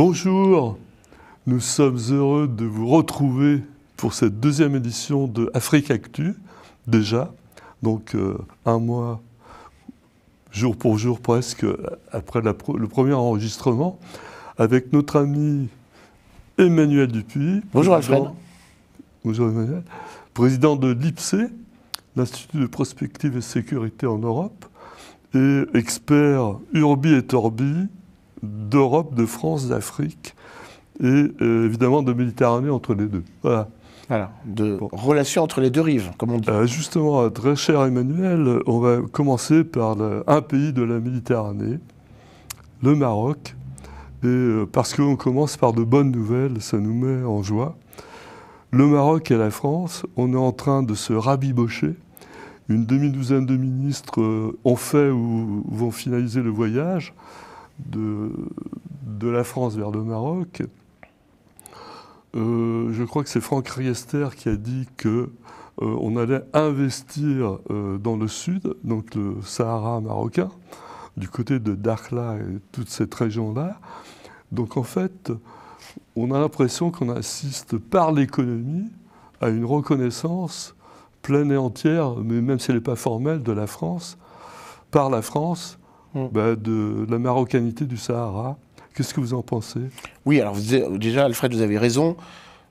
Bonjour, nous sommes heureux de vous retrouver pour cette deuxième édition de Afrique Actu, déjà, donc euh, un mois, jour pour jour presque, après le premier enregistrement, avec notre ami Emmanuel Dupuis. Bonjour Alfred. Bonjour Emmanuel, président de l'IPSE, l'Institut de prospective et sécurité en Europe, et expert Urbi et Torbi d'Europe, de France, d'Afrique et euh, évidemment de Méditerranée entre les deux. Voilà. de relations entre les deux rives, comme on dit. Euh, justement, très cher Emmanuel, on va commencer par un pays de la Méditerranée, le Maroc, et euh, parce qu'on commence par de bonnes nouvelles, ça nous met en joie. Le Maroc et la France, on est en train de se rabibocher. Une demi-douzaine de ministres ont fait ou vont finaliser le voyage de, de la France vers le Maroc, euh, je crois que c'est Franck Riester qui a dit qu'on euh, allait investir euh, dans le sud, donc le Sahara marocain, du côté de Dakhla et toute cette région-là. Donc en fait, on a l'impression qu'on assiste par l'économie à une reconnaissance pleine et entière, mais même si elle n'est pas formelle, de la France, par la France, Mm. Bah, de, la marocanité du Sahara. Qu'est-ce que vous en pensez Oui, alors déjà, Alfred, vous avez raison.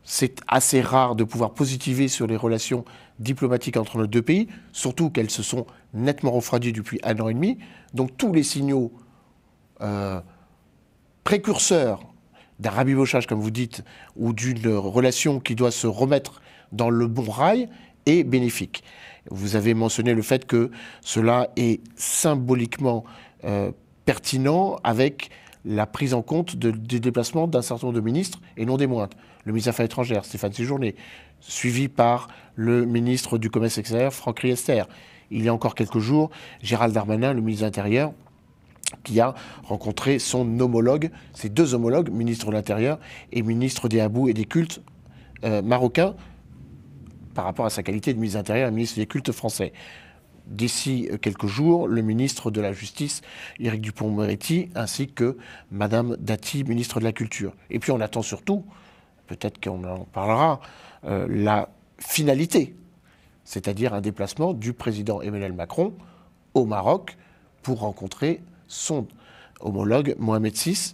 C'est assez rare de pouvoir positiver sur les relations diplomatiques entre nos deux pays, surtout qu'elles se sont nettement refroidies depuis un an et demi. Donc tous les signaux euh, précurseurs d'un rabibochage, comme vous dites, ou d'une relation qui doit se remettre dans le bon rail est bénéfique. Vous avez mentionné le fait que cela est symboliquement euh, pertinent avec la prise en compte des déplacements d'un certain nombre de ministres, et non des moindres. Le ministre des Affaires étrangères, Stéphane Séjourné, suivi par le ministre du Commerce extérieur, Franck Riester. Il y a encore quelques jours, Gérald Darmanin, le ministre de l'Intérieur, qui a rencontré son homologue, ses deux homologues, ministre de l'Intérieur et ministre des Habous et des Cultes euh, marocains, par rapport à sa qualité de ministre de l'Intérieur et ministre des Cultes français d'ici euh, quelques jours le ministre de la Justice, Éric Dupont-Moretti, ainsi que Madame Dati, ministre de la Culture. Et puis on attend surtout, peut-être qu'on en parlera, euh, la finalité, c'est-à-dire un déplacement du président Emmanuel Macron au Maroc pour rencontrer son homologue Mohamed VI.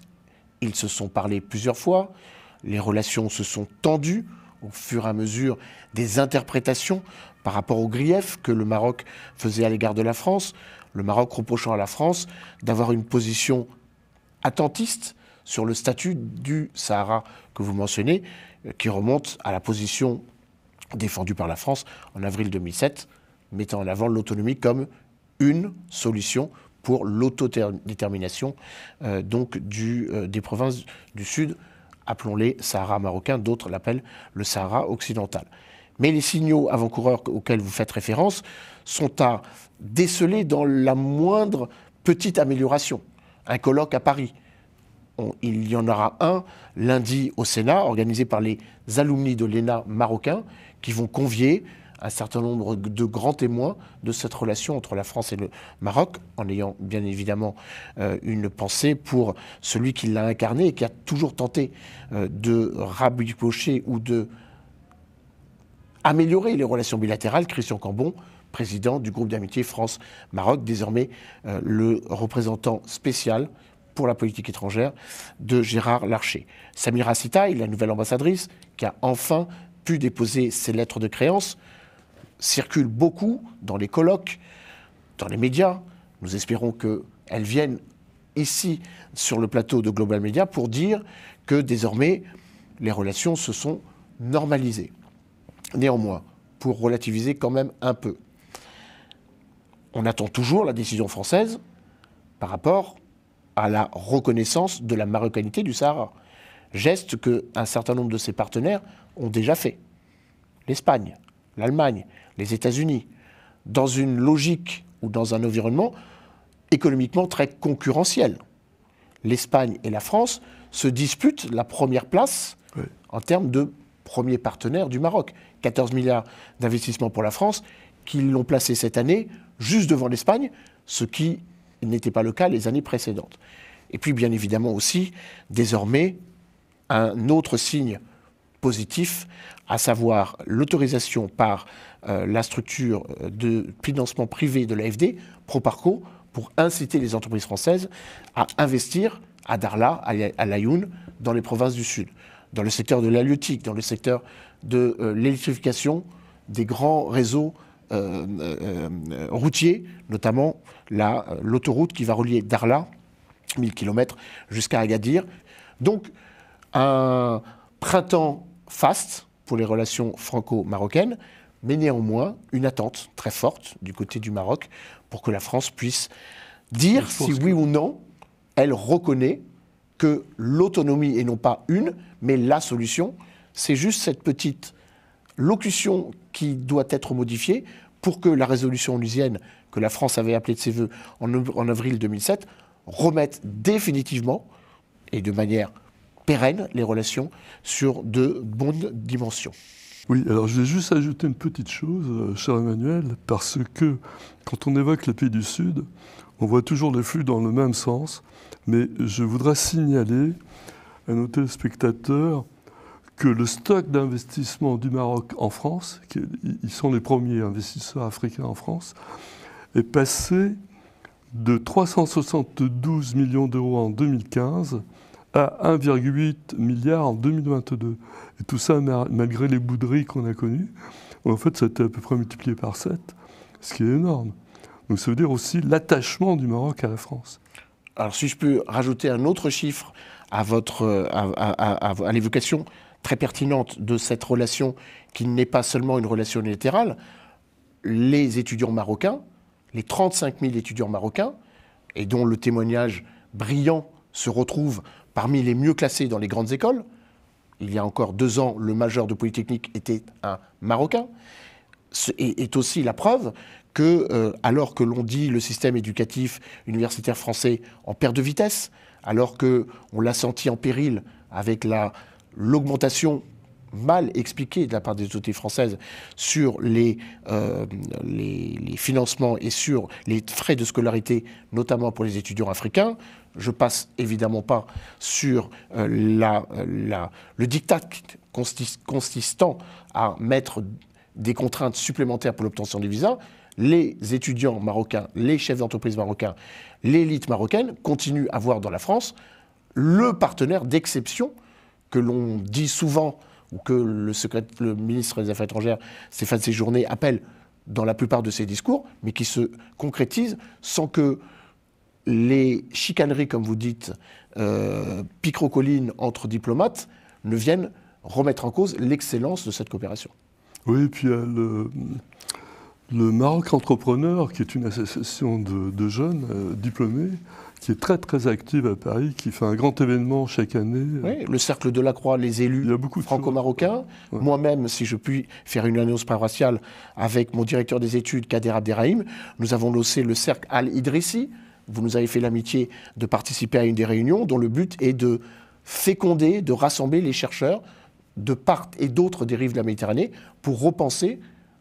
Ils se sont parlé plusieurs fois, les relations se sont tendues au fur et à mesure des interprétations par rapport aux griefs que le Maroc faisait à l'égard de la France, le Maroc reprochant à la France d'avoir une position attentiste sur le statut du Sahara que vous mentionnez, euh, qui remonte à la position défendue par la France en avril 2007, mettant en avant l'autonomie comme une solution pour l'autodétermination euh, donc du, euh, des provinces du Sud, appelons-les Sahara marocain, d'autres l'appellent le Sahara occidental. Mais les signaux avant-coureurs auxquels vous faites référence sont à déceler dans la moindre petite amélioration. Un colloque à Paris, il y en aura un lundi au Sénat, organisé par les alumni de l'ENA marocain, qui vont convier un certain nombre de grands témoins de cette relation entre la France et le Maroc, en ayant bien évidemment euh, une pensée pour celui qui l'a incarné et qui a toujours tenté euh, de rabibocher ou de améliorer les relations bilatérales. Christian Cambon, président du groupe d'amitié France-Maroc, désormais euh, le représentant spécial pour la politique étrangère de Gérard Larcher. Samira Sitaï, la nouvelle ambassadrice, qui a enfin pu déposer ses lettres de créance, circule beaucoup dans les colloques, dans les médias. Nous espérons qu'elle vienne ici sur le plateau de Global Media pour dire que désormais les relations se sont normalisées. Néanmoins, pour relativiser quand même un peu, on attend toujours la décision française par rapport à la reconnaissance de la marocanité du Sahara. Geste qu'un certain nombre de ses partenaires ont déjà fait. L'Espagne, l'Allemagne, les États-Unis, dans une logique ou dans un environnement économiquement très concurrentiel. L'Espagne et la France se disputent la première place en termes de premier partenaire du Maroc. 14 milliards d'investissements pour la France, qui l'ont placé cette année juste devant l'Espagne, ce qui n'était pas le cas les années précédentes. Et puis, bien évidemment aussi, désormais, un autre signe positif, à savoir l'autorisation par euh, la structure euh, de financement privé de l'AFD, Proparco, pour inciter les entreprises françaises à investir à Darla, à Laayoune, dans les provinces du Sud dans le secteur de l'halieutique, dans le secteur de euh, l'électrification des grands réseaux euh, euh, routiers, notamment l'autoroute qui va relier Darla, 1000 km, jusqu'à Agadir. Donc, un printemps faste pour les relations franco-marocaines, mais néanmoins une attente très forte du côté du Maroc pour que la France puisse dire si oui ou non elle reconnaît que l'autonomie, et non pas une, mais la solution, c'est juste cette petite locution qui doit être modifiée pour que la résolution onusienne que la France avait appelée de ses voeux en, avril 2007 remette définitivement et de manière pérenne les relations sur de bonnes dimensions. Oui, alors je vais juste ajouter une petite chose, euh, cher Emmanuel, parce que quand on évoque les pays du Sud, on voit toujours les flux dans le même sens, mais je voudrais signaler à nos téléspectateurs que le stock d'investissement du Maroc en France, ils sont les premiers investisseurs africains en France, est passé de 372 millions d'euros en 2015 à 1,8 milliard en 2022. Et tout ça malgré les bouderies qu'on a connues. En fait, ça a été à peu près multiplié par 7, ce qui est énorme. Donc ça veut dire aussi l'attachement du Maroc à la France alors si je peux rajouter un autre chiffre à, l'évocation très pertinente de cette relation qui n'est pas seulement une relation unilatérale, les étudiants marocains, les 35 000 étudiants marocains, et dont le témoignage brillant se retrouve parmi les mieux classés dans les grandes écoles, il y a encore deux ans, le majeur de Polytechnique était un Marocain, est aussi la preuve que, euh, alors que l'on dit le système éducatif universitaire français en perte de vitesse, alors qu'on l'a senti en péril avec l'augmentation mal expliquée de la part des autorités françaises sur euh, les, financements et sur les frais de scolarité, notamment pour les étudiants africains, je passe évidemment pas sur euh, le diktat consistant à mettre des contraintes supplémentaires pour l'obtention des visas, les étudiants marocains, les chefs d'entreprise marocains, l'élite marocaine continuent à voir dans la France le partenaire d'exception que l'on dit souvent ou que le, ministre des Affaires étrangères Stéphane Séjourné appelle dans la plupart de ses discours, mais qui se concrétise sans que les chicaneries, comme vous dites, euh, picro-collines entre diplomates, ne viennent remettre en cause l'excellence de cette coopération. Oui, puis elle, euh, le Maroc Entrepreneur, qui est une association de, jeunes euh, diplômés, qui est très très active à Paris, qui fait un grand événement chaque année. Oui, le Cercle de la Croix, les élus franco-marocains. Moi-même, si je puis faire une annonce paroissiale avec mon directeur des études, Kader Abderrahim, nous avons lancé le Cercle Al-Idrissi. Vous nous avez fait l'amitié de participer à une des réunions dont le but est de féconder, de rassembler les chercheurs de part et d'autre des rives de la Méditerranée pour repenser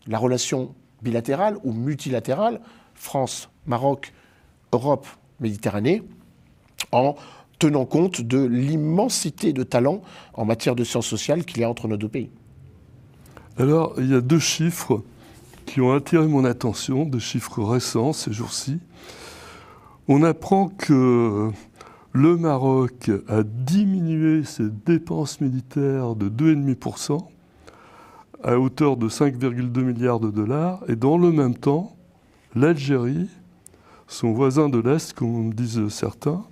la relation bilatérale ou multilatérales, France, Maroc, Europe, Méditerranée, en tenant compte de l'immensité de talents en matière de sciences sociales qu'il y a entre nos deux pays. Alors, il y a deux chiffres qui ont attiré mon attention, deux chiffres récents ces jours-ci. On apprend que le Maroc a diminué ses dépenses militaires de 2,5%, à hauteur de 5,2 milliards de dollars. Et dans le même temps, l'Algérie, son voisin de l'Est, comme disent certains,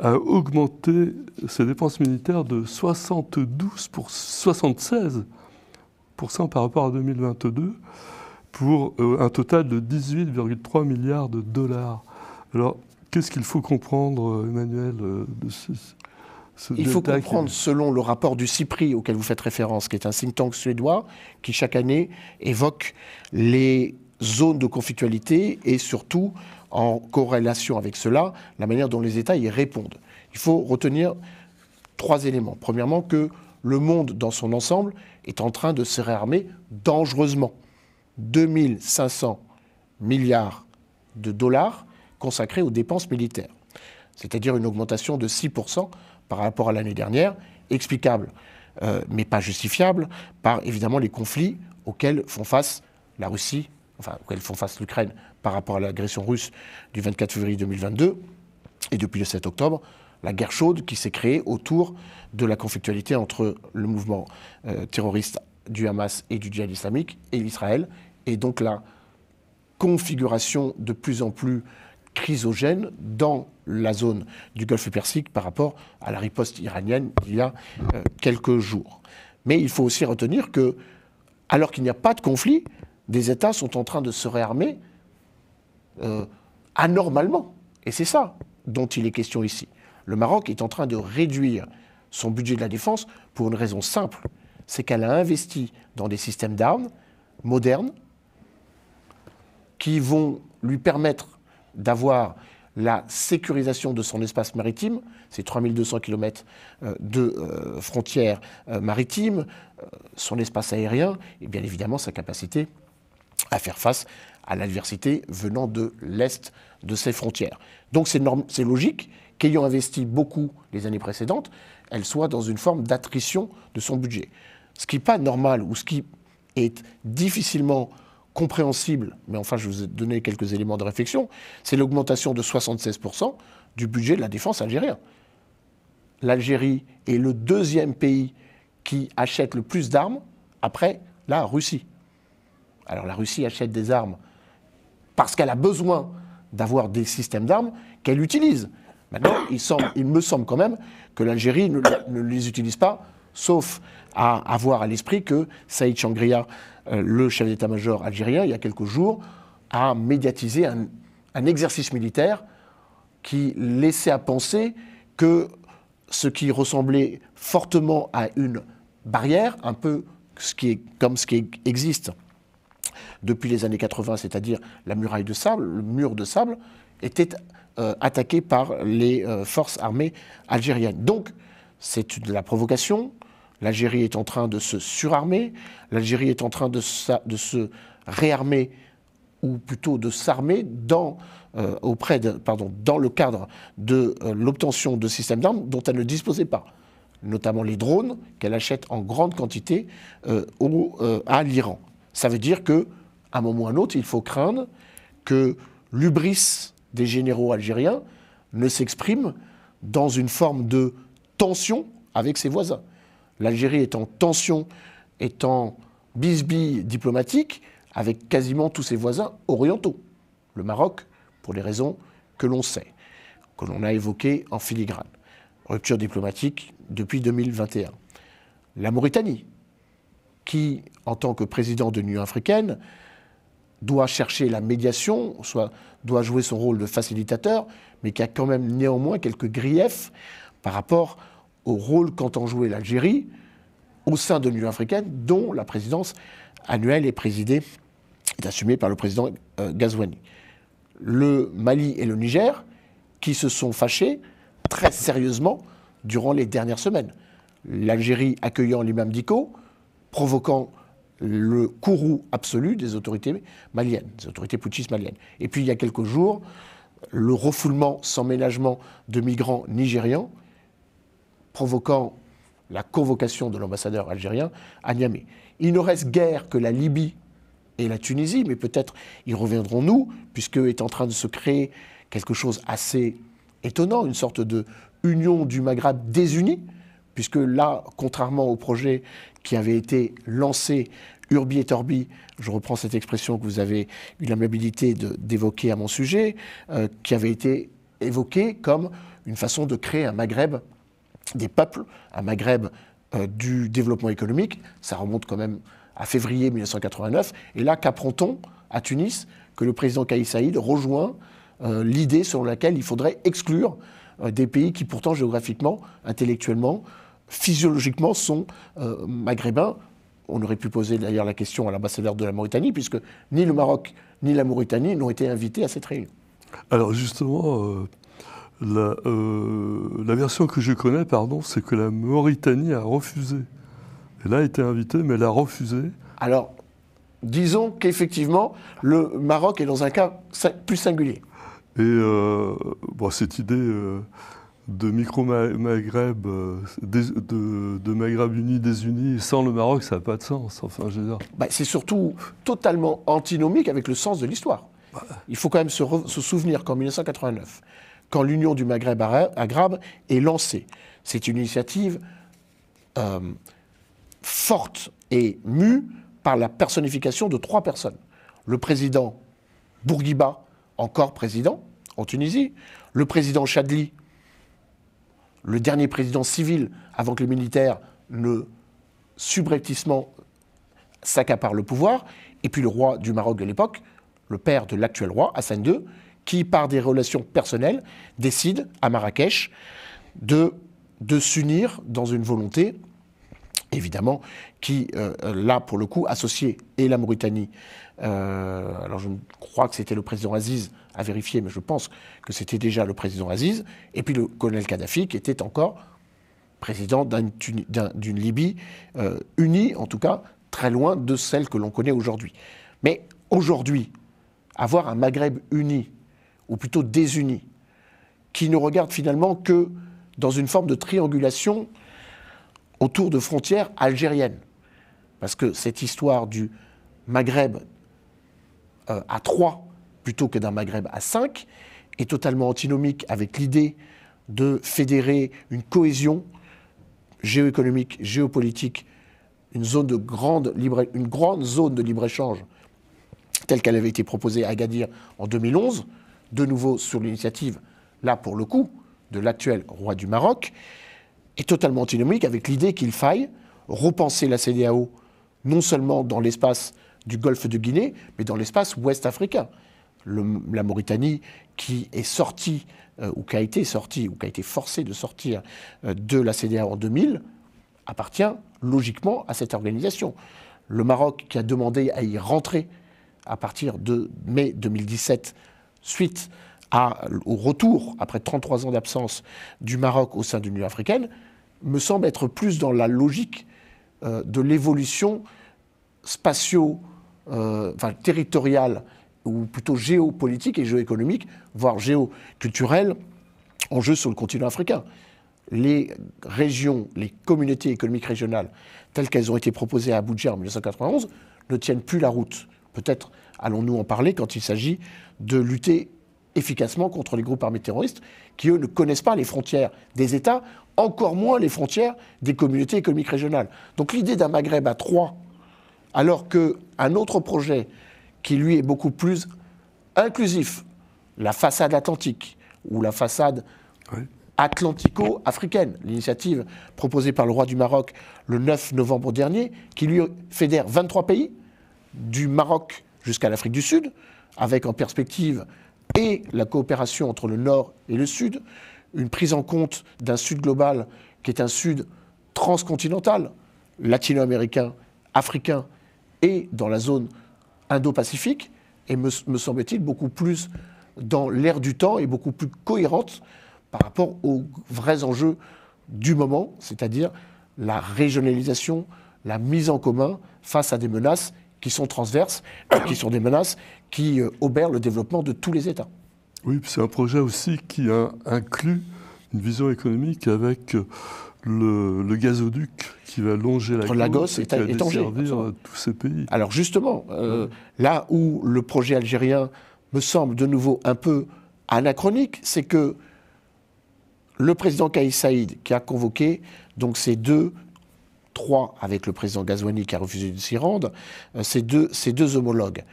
a augmenté ses dépenses militaires de 72 pour 76 par rapport à 2022 pour euh, un total de 18,3 milliards de dollars. Alors, qu'est-ce qu'il faut comprendre, euh, Emmanuel, euh, de il faut comprendre, euh, selon le rapport du CIPRI auquel vous faites référence, qui est un think tank suédois, qui chaque année évoque les zones de conflictualité et surtout, en corrélation avec cela, la manière dont les États y répondent. Il faut retenir trois éléments. Premièrement, que le monde dans son ensemble est en train de se réarmer dangereusement. 2500 milliards de dollars consacrés aux dépenses militaires, c'est-à-dire une augmentation de 6% par rapport à l'année dernière, explicable, euh, mais pas justifiable, par évidemment les conflits auxquels font face la Russie, enfin auxquels font face l'Ukraine par rapport à l'agression russe du 24 février 2022 et depuis le 7 octobre, la guerre chaude qui s'est créée autour de la conflictualité entre le mouvement euh, terroriste du Hamas et du djihad islamique et l'Israël, et donc la configuration de plus en plus chrysogène dans la zone du Golfe Persique par rapport à la riposte iranienne il y a euh, quelques jours. Mais il faut aussi retenir que, alors qu'il n'y a pas de conflit, des États sont en train de se réarmer euh, anormalement. Et c'est ça dont il est question ici. Le Maroc est en train de réduire son budget de la défense pour une raison simple, c'est qu'elle a investi dans des systèmes d'armes modernes qui vont lui permettre d'avoir la sécurisation de son espace maritime, ses 3200 km de euh, frontières euh, maritimes, euh, son espace aérien et bien évidemment sa capacité à faire face à l'adversité venant de l'Est de ses frontières. Donc c'est logique qu'ayant investi beaucoup les années précédentes, elle soit dans une forme d'attrition de son budget. Ce qui n'est pas normal ou ce qui est difficilement compréhensible, mais enfin je vous ai donné quelques éléments de réflexion, c'est l'augmentation de 76% du budget de la défense algérien. L'Algérie est le deuxième pays qui achète le plus d'armes après la Russie. Alors la Russie achète des armes parce qu'elle a besoin d'avoir des systèmes d'armes qu'elle utilise. Maintenant, il, il, me semble quand même que l'Algérie ne, ne, les utilise pas, sauf à avoir à l'esprit que Saïd Changria euh, le chef d'état-major algérien, il y a quelques jours, a médiatisé un, exercice militaire qui laissait à penser que ce qui ressemblait fortement à une barrière, un peu ce qui est, comme ce qui existe depuis les années 80, c'est-à-dire la muraille de sable, le mur de sable, était euh, attaqué par les euh, forces armées algériennes. Donc, c'est de la provocation, L'Algérie est en train de se surarmer, l'Algérie est en train de, se réarmer ou plutôt de s'armer dans, euh, dans le cadre de euh, l'obtention de systèmes d'armes dont elle ne disposait pas, notamment les drones qu'elle achète en grande quantité euh, à l'Iran. Ça veut dire qu'à un moment ou à un autre, il faut craindre que l'ubris des généraux algériens ne s'exprime dans une forme de tension avec ses voisins. L'Algérie est en tension, est en bisbille diplomatique avec quasiment tous ses voisins orientaux. Le Maroc, pour les raisons que l'on sait, que l'on a évoquées en filigrane. Rupture diplomatique depuis 2021. La Mauritanie, qui, en tant que président de l'Union africaine, doit chercher la médiation, doit jouer son rôle de facilitateur, mais qui a quand même néanmoins quelques griefs par rapport à au rôle qu'entend jouer l'Algérie au sein de l'Union africaine, dont la présidence annuelle est présidée, est assumée par le président euh, Le Mali et le Niger, qui se sont fâchés très sérieusement durant les dernières semaines. L'Algérie accueillant l'imam Diko, provoquant le courroux absolu des autorités maliennes, des autorités putschistes maliennes. Et puis il y a quelques jours, le refoulement sans ménagement de migrants nigérians provoquant la convocation de l'ambassadeur algérien à Niamey. Il ne reste guère que la Libye et la Tunisie, mais peut-être y reviendrons-nous, puisque est en train de se créer quelque chose assez étonnant, une sorte de union du Maghreb désunie, puisque là, contrairement au projet qui avait été lancé Urbi et Orbi, je reprends cette expression que vous avez eu l'amabilité d'évoquer à mon sujet, euh, qui avait été évoqué comme une façon de créer un Maghreb des peuples, à Maghreb euh, du développement économique, ça remonte quand même à février 1989, et là qu'apprend-on à Tunis que le président Kaïs Saïd rejoint euh, l'idée selon laquelle il faudrait exclure euh, des pays qui pourtant géographiquement, intellectuellement, physiologiquement sont maghrébins. On aurait pu poser d'ailleurs la question à l'ambassadeur de la Mauritanie, puisque ni le Maroc ni la Mauritanie n'ont été invités à cette réunion. Alors justement, euh, la, version que je connais, pardon, c'est que la Mauritanie a refusé. Elle a été invitée, mais elle a refusé. Alors, disons qu'effectivement, le Maroc est dans un cas plus singulier. Et euh, cette idée euh, de micro-Maghreb, de, Maghreb uni, désuni, sans le Maroc, ça n'a pas de sens. Enfin, je veux bah, c'est surtout totalement antinomique avec le sens de l'histoire. Bah. Il faut quand même se souvenir qu'en 1989, quand l'Union du Maghreb arabe est lancée. C'est une initiative euh, forte et mue par la personnification de trois personnes. Le président Bourguiba, encore président en Tunisie, le président Chadli, le dernier président civil avant que les militaires ne subrepticement s'accaparent le pouvoir, et puis le roi du Maroc de l'époque, le père de l'actuel roi, Hassan II, qui, par des relations personnelles, décide à Marrakech de, de s'unir dans une volonté, évidemment, qui, euh, l'a pour le coup, associée, et la Mauritanie, euh, alors je crois que c'était le président Aziz à vérifier, mais je pense que c'était déjà le président Aziz, et puis le colonel Kadhafi, qui était encore président d'une Libye euh, unie, en tout cas, très loin de celle que l'on connaît aujourd'hui. Mais aujourd'hui, avoir un Maghreb uni ou plutôt désunis, qui ne regardent finalement que dans une forme de triangulation autour de frontières algériennes. Parce que cette histoire du Maghreb euh, à 3 plutôt que d'un Maghreb à 5 est totalement antinomique avec l'idée de fédérer une cohésion géoéconomique, géopolitique, une, zone de grande une grande zone de libre-échange telle qu'elle avait été proposée à Agadir en 2011, de nouveau sur l'initiative, là pour le coup, de l'actuel roi du Maroc, est totalement antinomique avec l'idée qu'il faille repenser la CDAO non seulement dans l'espace du golfe de Guinée, mais dans l'espace ouest africain. la Mauritanie qui est sortie, euh, ou qui a été sortie, ou qui a été forcée de sortir euh, de la CDAO en 2000, appartient logiquement à cette organisation. Le Maroc qui a demandé à y rentrer à partir de mai 2017 suite à, au retour, après 33 ans d'absence, du Maroc au sein de l'Union africaine, me semble être plus dans la logique euh, de l'évolution spatio, euh, enfin territoriale, ou plutôt géopolitique et géoéconomique, voire géoculturelle, en jeu sur le continent africain. Les régions, les communautés économiques régionales, telles qu'elles ont été proposées à Abuja en 1991, ne tiennent plus la route. Peut-être allons-nous en parler quand il s'agit de lutter efficacement contre les groupes armés terroristes qui, eux, ne connaissent pas les frontières des États, encore moins les frontières des communautés économiques régionales. Donc l'idée d'un Maghreb à trois, alors qu'un autre projet qui, lui, est beaucoup plus inclusif, la façade atlantique ou la façade atlantico-africaine, l'initiative proposée par le roi du Maroc le 9 novembre dernier, qui, lui, fédère 23 pays, du Maroc jusqu'à l'Afrique du Sud, avec en perspective et la coopération entre le Nord et le Sud, une prise en compte d'un Sud global qui est un Sud transcontinental, latino-américain, africain et dans la zone indo-pacifique, et me, semble-t-il beaucoup plus dans l'air du temps et beaucoup plus cohérente par rapport aux vrais enjeux du moment, c'est-à-dire la régionalisation, la mise en commun face à des menaces qui sont transverses, qui sont des menaces qui euh, obèrent le développement de tous les États. Oui, c'est un projet aussi qui a, inclut une vision économique avec euh, le, gazoduc qui va longer la Gosse et, qui euh, tous ces pays. Alors justement, là où le projet algérien me semble de nouveau un peu anachronique, c'est que le président Kaïs Saïd, qui a convoqué donc ces deux trois avec le président Gazouani qui a refusé de s'y rendre, euh, ces deux, homologues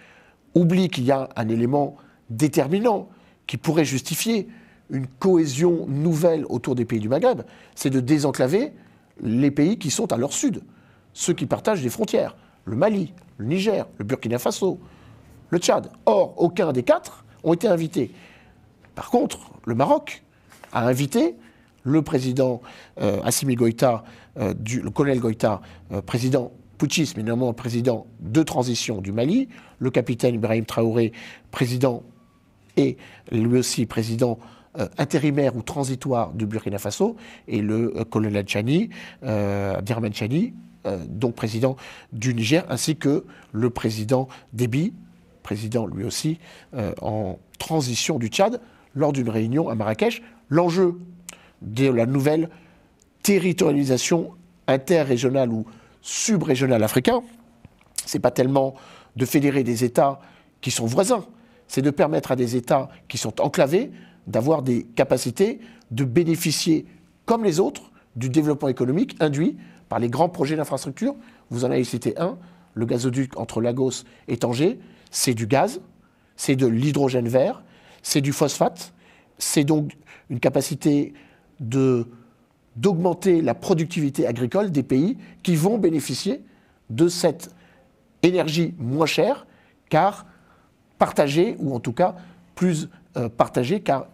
oublient qu'il y a un élément déterminant qui pourrait justifier une cohésion nouvelle autour des pays du Maghreb, c'est de désenclaver les pays qui sont à leur sud, ceux qui partagent des frontières, le Mali, le Niger, le Burkina Faso, le Tchad. Or, aucun des quatre ont été invités. Par contre, le Maroc a invité le président euh, Assimi Goïta, euh, le colonel Goïta, euh, président putschiste, mais néanmoins président de transition du Mali, le capitaine Ibrahim Traoré, président et lui aussi président intérimaire ou transitoire du Burkina Faso, et le colonel Chani, Chani, donc président du Niger, ainsi que le président Déby, président lui aussi en transition du Tchad, lors d'une réunion à Marrakech. L'enjeu de la nouvelle territorialisation interrégionale ou subrégionale africaine. Ce n'est pas tellement de fédérer des États qui sont voisins, c'est de permettre à des États qui sont enclavés d'avoir des capacités de bénéficier, comme les autres, du développement économique induit par les grands projets d'infrastructure. Vous en avez cité un, le gazoduc entre Lagos et Tanger. C'est du gaz, c'est de l'hydrogène vert, c'est du phosphate, c'est donc une capacité d'augmenter la productivité agricole des pays qui vont bénéficier de cette énergie moins chère, car partagée, ou en tout cas plus euh, partagée, car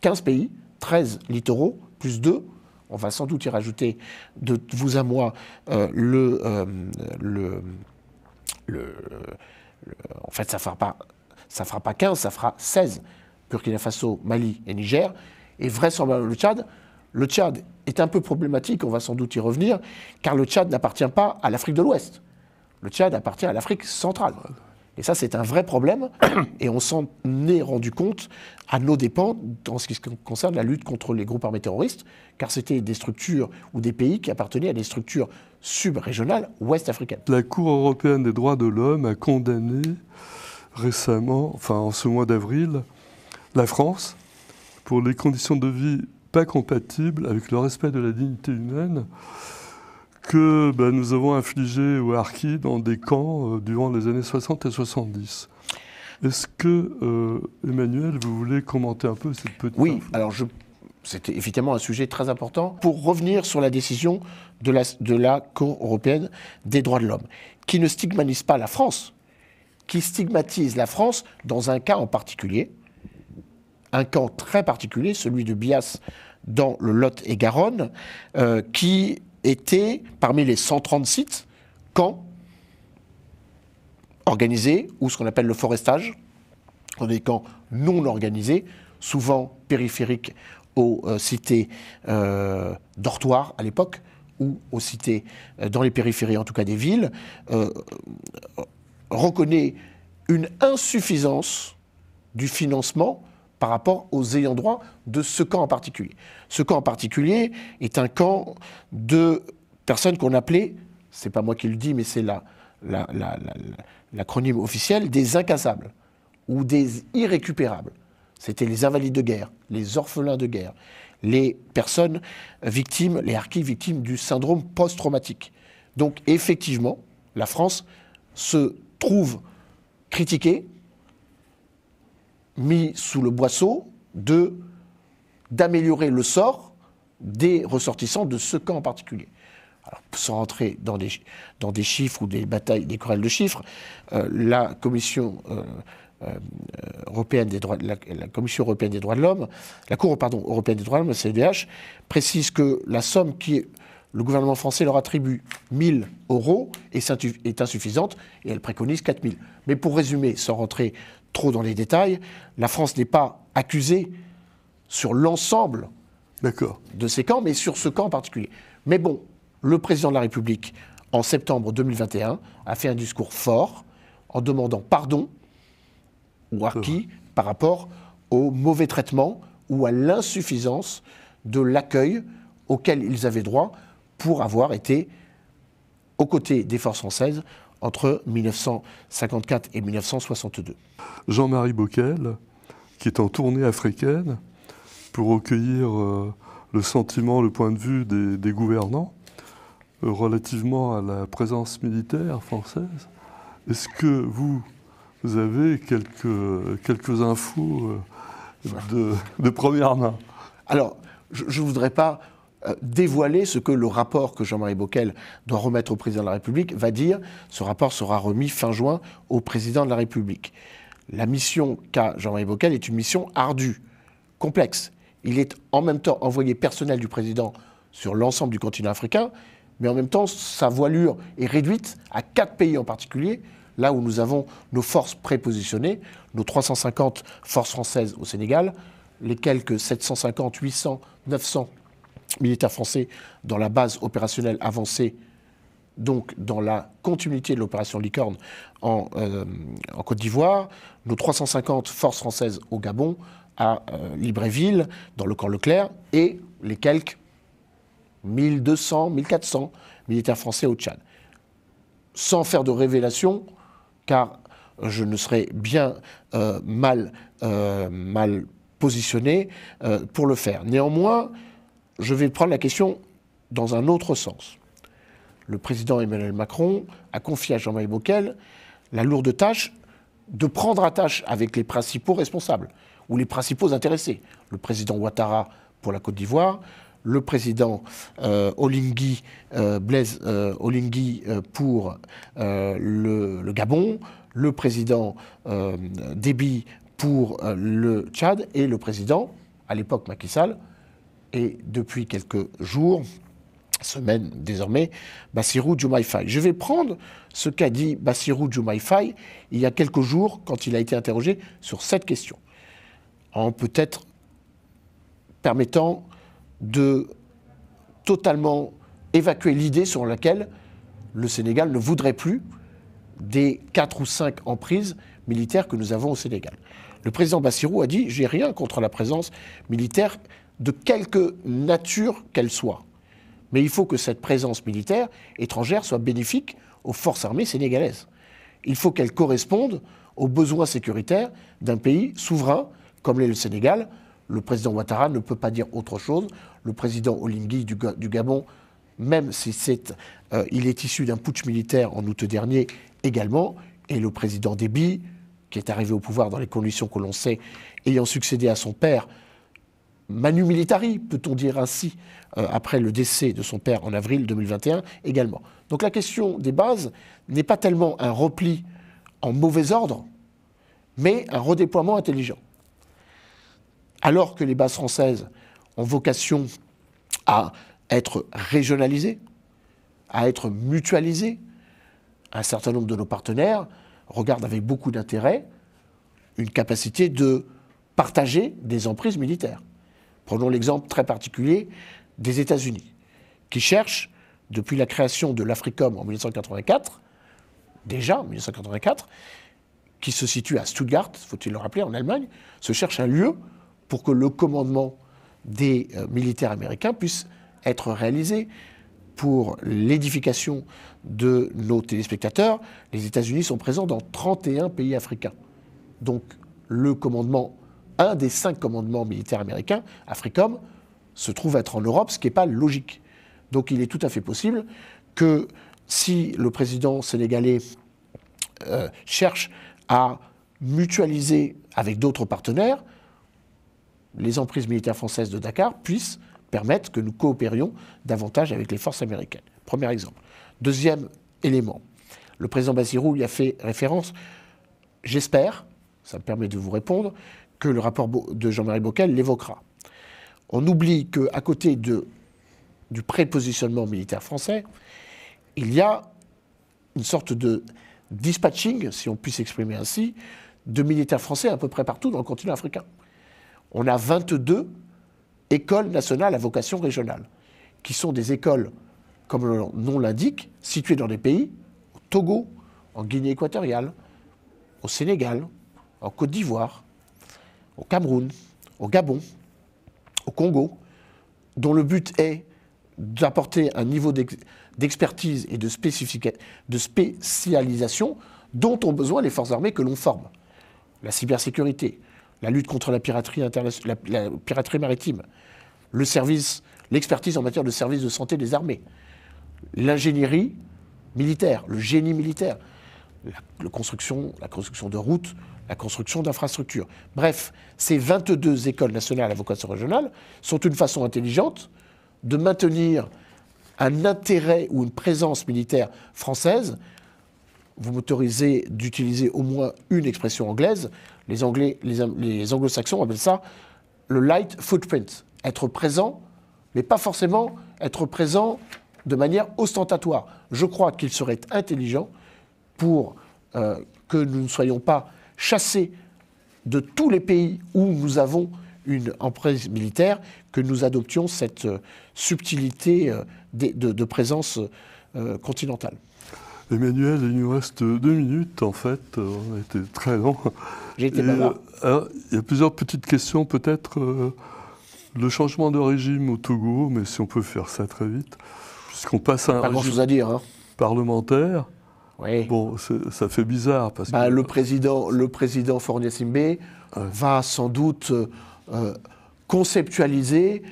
15 pays, 13 littoraux, plus 2, on va sans doute y rajouter de vous à moi euh, euh, le, le, En fait, ça fera, pas, ça fera pas 15, ça fera 16. Burkina Faso, Mali et Niger. Et vraisemblablement le Tchad, le Tchad est un peu problématique, on va sans doute y revenir, car le Tchad n'appartient pas à l'Afrique de l'Ouest. Le Tchad appartient à l'Afrique centrale. Et ça, c'est un vrai problème, et on s'en est rendu compte à nos dépens en ce qui concerne la lutte contre les groupes armés terroristes, car c'était des structures ou des pays qui appartenaient à des structures sub ouest-africaines. La Cour européenne des droits de l'homme a condamné récemment, enfin en ce mois d'avril, la France pour les conditions de vie pas compatible avec le respect de la dignité humaine que ben, nous avons infligé aux harkis dans des camps euh, durant les années 60 et 70. Est-ce que, euh, Emmanuel, vous voulez commenter un peu cette petite... Oui, alors je... c'était évidemment un sujet très important. Pour revenir sur la décision de la, de la Cour européenne des droits de l'homme, qui ne stigmatise pas la France, qui stigmatise la France dans un cas en particulier, un camp très particulier, celui de Bias dans le Lot et Garonne, euh, qui était parmi les 130 sites camps organisés, ou ce qu'on appelle le forestage, des camps non organisés, souvent périphériques aux euh, cités euh, dortoirs à l'époque, ou aux cités euh, dans les périphéries, en tout cas des villes, reconnaît une insuffisance du financement par rapport aux ayants droit de ce camp en particulier. Ce camp en particulier est un camp de personnes qu'on appelait, c'est pas moi qui le dis, mais c'est l'acronyme officiel, des incassables ou des irrécupérables. C'était les invalides de guerre, les orphelins de guerre, les personnes victimes, les harkis victimes du syndrome post-traumatique. Donc effectivement, la France se trouve critiquée mis sous le boisseau de d'améliorer le sort des ressortissants de ce camp en particulier. Alors, sans rentrer dans des, dans des chiffres ou des batailles, des querelles de chiffres, euh, la Commission euh, euh, européenne des droits, Commission européenne des droits de l'homme, la Cour pardon, européenne des droits de l'homme, la CEDH, précise que la somme qui le gouvernement français leur attribue 1000 euros est, insuffisante et elle préconise 4000. Mais pour résumer, sans rentrer trop dans les détails, la France n'est pas accusée sur l'ensemble de ces camps, mais sur ce camp en particulier. Mais bon, le président de la République, en septembre 2021, a fait un discours fort en demandant pardon ou acquis par rapport au mauvais traitement ou à l'insuffisance de l'accueil auquel ils avaient droit pour avoir été aux côtés des forces françaises entre 1954 et 1962. Jean-Marie Bockel, qui est en tournée africaine pour recueillir euh, le sentiment, le point de vue des, gouvernants euh, relativement à la présence militaire française. Est-ce que vous, avez quelques, quelques infos euh, de, de première main Alors, je ne voudrais pas euh, dévoiler ce que le rapport que Jean-Marie Bockel doit remettre au président de la République va dire. Ce rapport sera remis fin juin au président de la République. La mission qu'a Jean-Marie Bockel est une mission ardue, complexe. Il est en même temps envoyé personnel du président sur l'ensemble du continent africain, mais en même temps, sa voilure est réduite à quatre pays en particulier, là où nous avons nos forces prépositionnées, nos 350 forces françaises au Sénégal, les quelques 750, 800, 900 militaires français dans la base opérationnelle avancée, donc dans la continuité de l'opération Licorne en, euh, Côte d'Ivoire, nos 350 forces françaises au Gabon, à Libréville, euh, Libreville, dans le camp Leclerc, et les quelques 1200, 1400 militaires français au Tchad. Sans faire de révélation, car je ne serais bien euh, mal, mal positionné pour le faire. Néanmoins, je vais prendre la question dans un autre sens. Le président Emmanuel Macron a confié à Jean-Marie Bocquel la lourde tâche de prendre attache avec les principaux responsables ou les principaux intéressés. Le président Ouattara pour la Côte d'Ivoire, le président euh, Olingui, euh, Blaise euh, Olingui pour le, le, Gabon, le président Déby pour le Tchad et le président, à l'époque Macky Sall, et depuis quelques jours, semaines désormais, Bassirou Faye. Je vais prendre ce qu'a dit Bassirou Faye il y a quelques jours quand il a été interrogé sur cette question, en peut-être permettant de totalement évacuer l'idée sur laquelle le Sénégal ne voudrait plus des quatre ou cinq emprises militaires que nous avons au Sénégal. Le président Bassirou a dit J'ai rien contre la présence militaire de quelque nature qu'elle soit. Mais il faut que cette présence militaire étrangère soit bénéfique aux forces armées sénégalaises. Il faut qu'elle corresponde aux besoins sécuritaires d'un pays souverain comme l'est le Sénégal. Le président Ouattara ne peut pas dire autre chose. Le président Olingui du, Gabon, même si c'est, euh, il est issu d'un putsch militaire en août dernier également, et le président Déby, qui est arrivé au pouvoir dans les conditions que l'on sait, ayant succédé à son père manu militari, peut-on dire ainsi, euh, après le décès de son père en avril 2021 également. Donc la question des bases n'est pas tellement un repli en mauvais ordre, mais un redéploiement intelligent. Alors que les bases françaises ont vocation à être régionalisées, à être mutualisées, un certain nombre de nos partenaires regardent avec beaucoup d'intérêt une capacité de partager des emprises militaires. Prenons l'exemple très particulier des États-Unis, qui cherchent, depuis la création de l'Africom en 1984, déjà en 1984, qui se situe à Stuttgart, faut-il le rappeler, en Allemagne, se cherche un lieu pour que le commandement des euh, militaires américains puisse être réalisé pour l'édification de nos téléspectateurs, les États-Unis sont présents dans 31 pays africains. Donc le commandement un des cinq commandements militaires américains, AFRICOM, se trouve être en Europe, ce qui n'est pas logique. Donc il est tout à fait possible que si le président sénégalais euh, cherche à mutualiser avec d'autres partenaires, les emprises militaires françaises de Dakar puissent permettre que nous coopérions davantage avec les forces américaines. Premier exemple. Deuxième élément, le président Basirou y a fait référence. J'espère, ça me permet de vous répondre, que le rapport de Jean-Marie Bocquel l'évoquera. On oublie qu'à côté du prépositionnement militaire français, il y a une sorte de dispatching, si on puisse s'exprimer ainsi, de militaires français à peu près partout dans le continent africain. On a 22 écoles nationales à vocation régionale, qui sont des écoles, comme le nom l'indique, situées dans des pays, au Togo, en Guinée équatoriale, au Sénégal, en Côte d'Ivoire, au Cameroun, au Gabon, au Congo, dont le but est d'apporter un niveau d'expertise et de, spécialisation dont ont besoin les forces armées que l'on forme. La cybersécurité, la lutte contre la piraterie, piraterie maritime, le service, l'expertise en matière de services de santé des armées, l'ingénierie militaire, le génie militaire, construction, la construction de routes, la construction d'infrastructures. Bref, ces 22 écoles nationales à vocation régionale sont une façon intelligente de maintenir un intérêt ou une présence militaire française. Vous m'autorisez d'utiliser au moins une expression anglaise. Les, les, anglo-saxons appellent ça le light footprint, être présent, mais pas forcément être présent de manière ostentatoire. Je crois qu'il serait intelligent pour euh, que nous ne soyons pas chassés de tous les pays où nous avons une emprise militaire, que nous adoptions cette euh, subtilité euh, de, présence euh, continentale. Emmanuel, il nous reste deux minutes en fait, on a été très long. J'ai été alors, hein, Il y a plusieurs petites questions peut-être. le changement de régime au Togo, mais si on peut faire ça très vite, puisqu'on passe à un à dire, hein. parlementaire, Bon, ça fait bizarre parce bah, que... le président, le président euh, va sans doute euh, conceptualiser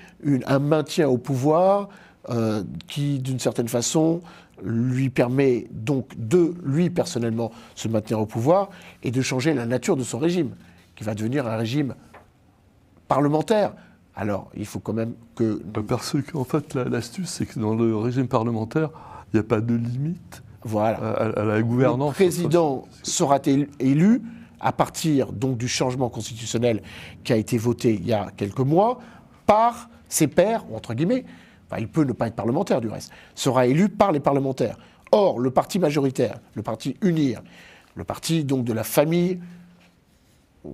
un maintien au pouvoir euh, qui, d'une certaine façon, lui permet donc de, lui personnellement, se maintenir au pouvoir et de changer la nature de son régime, qui va devenir un régime parlementaire. Alors, il faut quand même que... Parce qu'en fait, l'astuce, c'est que dans le régime parlementaire, il n'y a pas de limite voilà. Euh, le président sera élu à partir donc du changement constitutionnel qui a été voté il y a quelques mois par ses pairs, entre guillemets, il peut ne pas être parlementaire du reste, sera élu par les parlementaires. Or, le parti majoritaire, le parti Unir, le parti donc de la famille euh,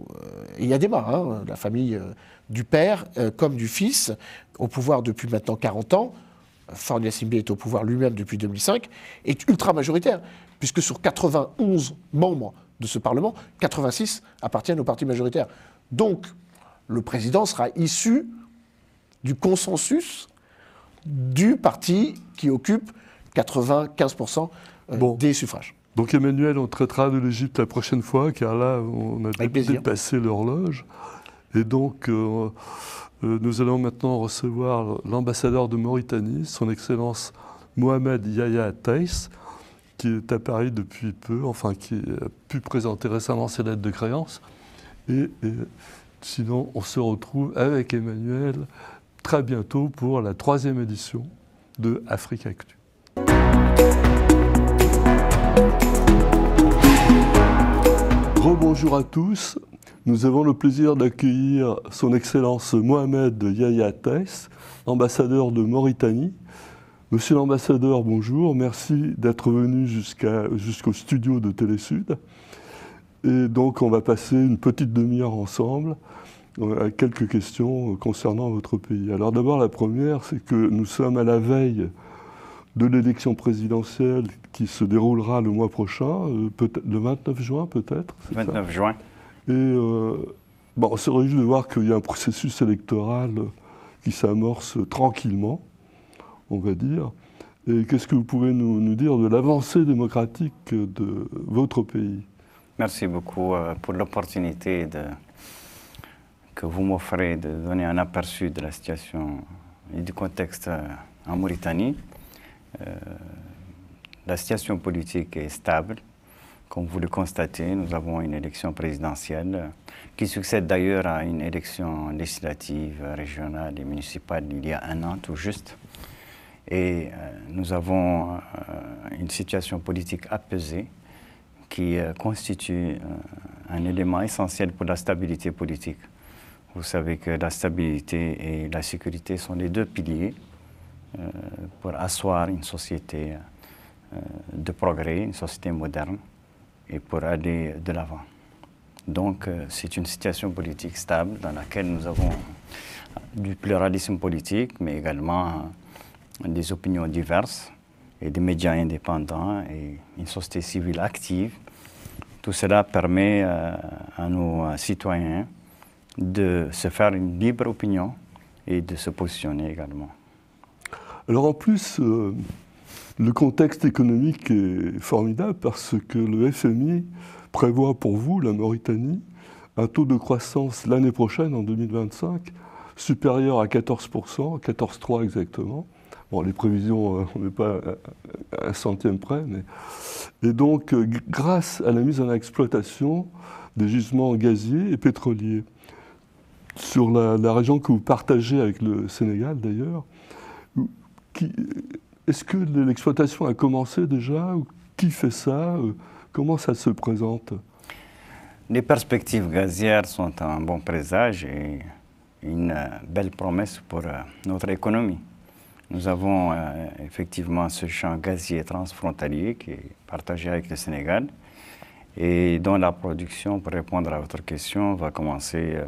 il y a des mains, hein, la famille euh, du père comme du fils, au pouvoir depuis maintenant 40 ans, Farni Yassimbi est au pouvoir lui-même depuis 2005, est ultra majoritaire, puisque sur 91 membres de ce Parlement, 86 appartiennent au parti majoritaire. Donc, le président sera issu du consensus du parti qui occupe 95% euh, des suffrages. Donc Emmanuel, on traitera de l'Égypte la prochaine fois, car là, on a dépassé l'horloge. Et donc, euh, euh, nous allons maintenant recevoir l'ambassadeur de Mauritanie, son Excellence Mohamed Yahya Taïs, qui est à Paris depuis peu, enfin qui a pu présenter récemment ses lettres de créance. Et, sinon, on se retrouve avec Emmanuel très bientôt pour la troisième édition de Afrique Actu. Rebonjour à tous. Nous avons le plaisir d'accueillir Son Excellence Mohamed Yahya Tess, ambassadeur de Mauritanie. Monsieur l'ambassadeur, bonjour. Merci d'être venu jusqu'au studio de Télésud. Et donc, on va passer une petite demi-heure ensemble euh, à quelques questions concernant votre pays. Alors, d'abord, la première, c'est que nous sommes à la veille de l'élection présidentielle qui se déroulera le mois prochain, euh, le 29 juin peut-être 29 juin. Et on s'est réjouit de voir qu'il y a un processus électoral qui s'amorce tranquillement, on va dire. Et qu'est-ce que vous pouvez nous, dire de l'avancée démocratique de votre pays Merci beaucoup euh, pour l'opportunité que vous m'offrez de donner un aperçu de la situation et du contexte euh, en Mauritanie. Euh, la situation politique est stable, comme vous le constatez, nous avons une élection présidentielle euh, qui succède d'ailleurs à une élection législative, euh, régionale et municipale il y a un an tout juste. Et euh, nous avons une situation politique apaisée qui constitue un élément essentiel pour la stabilité politique. Vous savez que la stabilité et la sécurité sont les deux piliers pour asseoir une société de progrès, une société moderne et pour aller de l'avant. Donc euh, c'est une situation politique stable dans laquelle nous avons euh, du pluralisme politique, mais également euh, des opinions diverses et des médias indépendants et une société civile active. Tout cela permet à nos citoyens de se faire une libre opinion et de se positionner également. Alors en plus, le contexte économique est formidable parce que le FMI prévoit pour vous, la Mauritanie, un taux de croissance l'année prochaine, en 2025, supérieur à 14%, 14,3 exactement. Bon, les prévisions, euh, on n'est pas à un centième près, mais. Et donc, euh, grâce à la mise en exploitation des gisements gaziers et pétroliers, sur la, région que vous partagez avec le Sénégal d'ailleurs, qui... Est-ce que l'exploitation a commencé déjà Qui fait ça euh, Comment ça se présente Les perspectives gazières sont un bon présage et une euh, belle promesse pour euh, notre économie. Nous avons effectivement ce champ gazier transfrontalier qui est partagé avec le Sénégal et dont la production, pour répondre à votre question, va commencer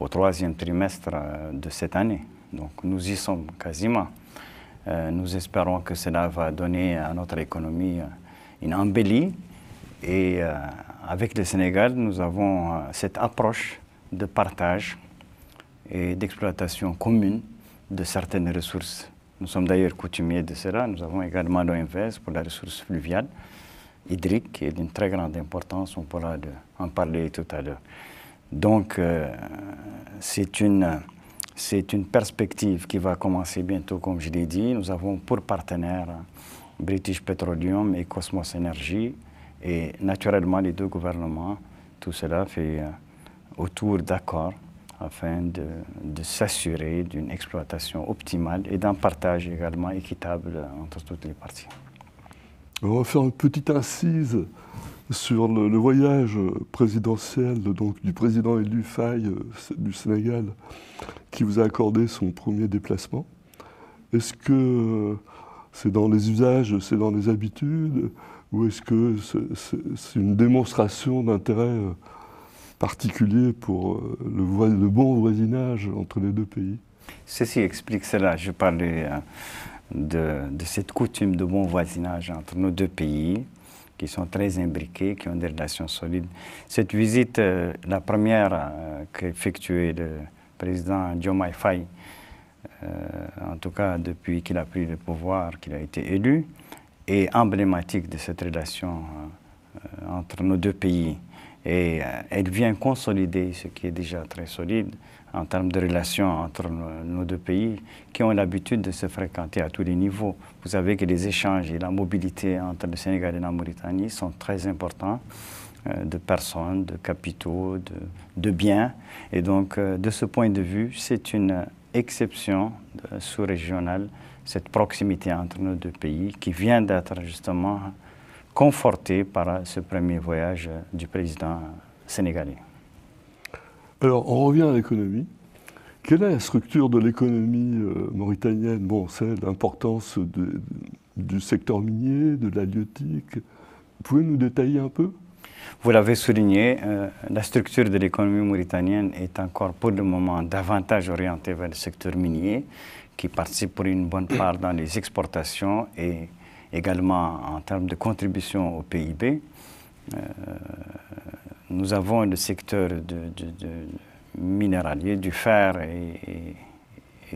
au troisième trimestre de cette année. Donc nous y sommes quasiment. Euh, nous espérons que cela va donner à notre économie euh, une embellie. Et euh, avec le Sénégal, nous avons cette approche de partage et d'exploitation commune de certaines ressources. Nous sommes d'ailleurs coutumiers de cela. Nous avons également l'OMVS pour la ressource fluviale, hydrique, qui est d'une très grande importance. On pourra en parler tout à l'heure. Donc, c'est une c'est une perspective qui va commencer bientôt, comme je l'ai dit. Nous avons pour partenaires British Petroleum et Cosmos Energy. Et naturellement, les deux gouvernements, tout cela fait euh, autour d'accords afin de, de s'assurer d'une exploitation optimale et d'un partage également équitable entre toutes les parties. On va faire une petite incise sur le, voyage présidentiel du président élu Faye euh, du Sénégal qui vous a accordé son premier déplacement. Est-ce que euh, c'est dans les usages, c'est dans les habitudes, ou est-ce que c'est une démonstration d'intérêt euh, particulier pour le, le, bon voisinage entre les deux pays Ceci explique cela. Je parlais de, cette coutume de bon voisinage entre nos deux pays, qui sont très imbriqués, qui ont des relations solides. Cette visite, euh, la première euh, qu'a effectuée le président Diomaye Faye, euh, en tout cas depuis qu'il a pris le pouvoir, qu'il a été élu, est emblématique de cette relation entre nos deux pays. Et elle vient consolider ce qui est déjà très solide en termes de relations entre nos deux pays, qui ont l'habitude de se fréquenter à tous les niveaux. Vous savez que les échanges et la mobilité entre le Sénégal et la Mauritanie sont très importants euh, de personnes, de capitaux, de, de biens. Et donc, euh, de ce point de vue, c'est une exception euh, sous-régionale, cette proximité entre nos deux pays qui vient d'être justement confortée par ce premier voyage du président sénégalais. Alors, on revient à l'économie. Quelle est la structure de l'économie euh, mauritanienne Bon, c'est l'importance du secteur minier, de la pouvez Vous pouvez nous détailler un peu vous l'avez souligné, euh, la structure de l'économie mauritanienne est encore pour le moment davantage orientée vers le secteur minier, qui participe pour une bonne part dans les exportations et également en termes de contribution au PIB. Euh, nous avons le secteur de, minéralier, du fer et,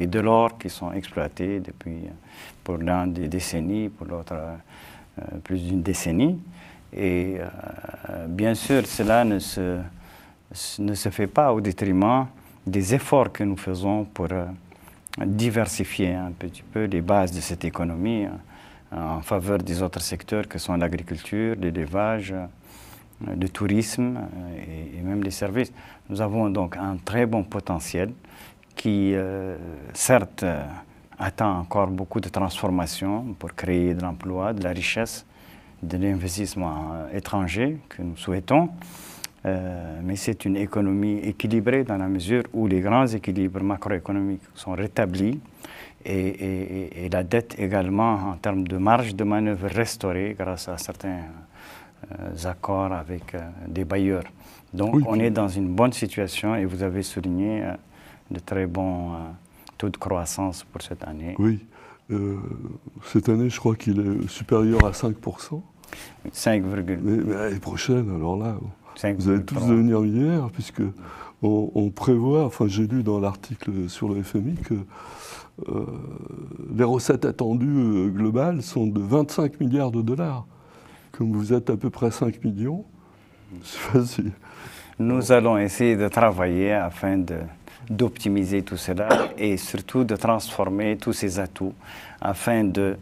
de l'or qui sont exploités depuis, pour l'un des décennies, pour l'autre euh, plus d'une décennie. Et euh, bien sûr, cela ne se, ne se fait pas au détriment des efforts que nous faisons pour euh, diversifier un petit peu les bases de cette économie hein, en faveur des autres secteurs que sont l'agriculture, l'élevage, euh, de tourisme euh, et, même des services. Nous avons donc un très bon potentiel qui, euh, certes, attend encore beaucoup de transformations pour créer de l'emploi, de la richesse, de l'investissement étranger que nous souhaitons. mais c'est une économie équilibrée dans la mesure où les grands équilibres macroéconomiques sont rétablis et, et la dette également en termes de marge de manœuvre restaurée grâce à certains euh, accords avec euh, des bailleurs. Donc on est dans une bonne situation et vous avez souligné euh, de très bons taux de croissance pour cette année. Oui. cette année, je crois qu'il est supérieur à 5%. 5, mais, l'année prochaine, alors là, vous allez tous devenir milliards, puisque on, prévoit, enfin j'ai lu dans l'article sur le FMI que les recettes attendues globales sont de 25 milliards de dollars comme vous êtes à peu près 5 millions, c'est facile. Nous allons essayer de travailler afin de, d'optimiser tout cela et surtout de transformer tous ces atouts afin de